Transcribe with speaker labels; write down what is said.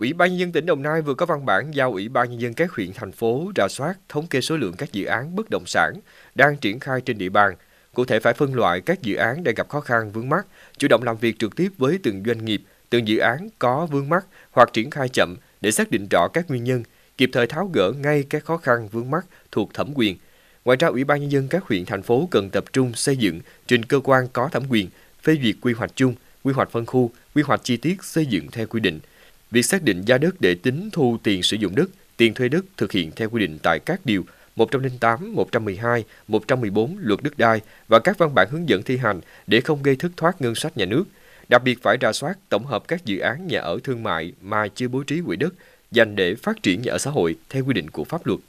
Speaker 1: Ủy ban nhân dân tỉnh Đồng Nai vừa có văn bản giao Ủy ban nhân dân các huyện thành phố rà soát, thống kê số lượng các dự án bất động sản đang triển khai trên địa bàn, cụ thể phải phân loại các dự án đang gặp khó khăn vướng mắt, chủ động làm việc trực tiếp với từng doanh nghiệp, từng dự án có vướng mắt hoặc triển khai chậm để xác định rõ các nguyên nhân, kịp thời tháo gỡ ngay các khó khăn vướng mắt thuộc thẩm quyền. Ngoài ra, Ủy ban nhân dân các huyện thành phố cần tập trung xây dựng trình cơ quan có thẩm quyền phê duyệt quy hoạch chung, quy hoạch phân khu, quy hoạch chi tiết xây dựng theo quy định Việc xác định giá đất để tính thu tiền sử dụng đất, tiền thuê đất thực hiện theo quy định tại các điều 108, 112, 114 luật đất đai và các văn bản hướng dẫn thi hành để không gây thất thoát ngân sách nhà nước. Đặc biệt phải ra soát tổng hợp các dự án nhà ở thương mại mà chưa bố trí quỹ đất dành để phát triển nhà ở xã hội theo quy định của pháp luật.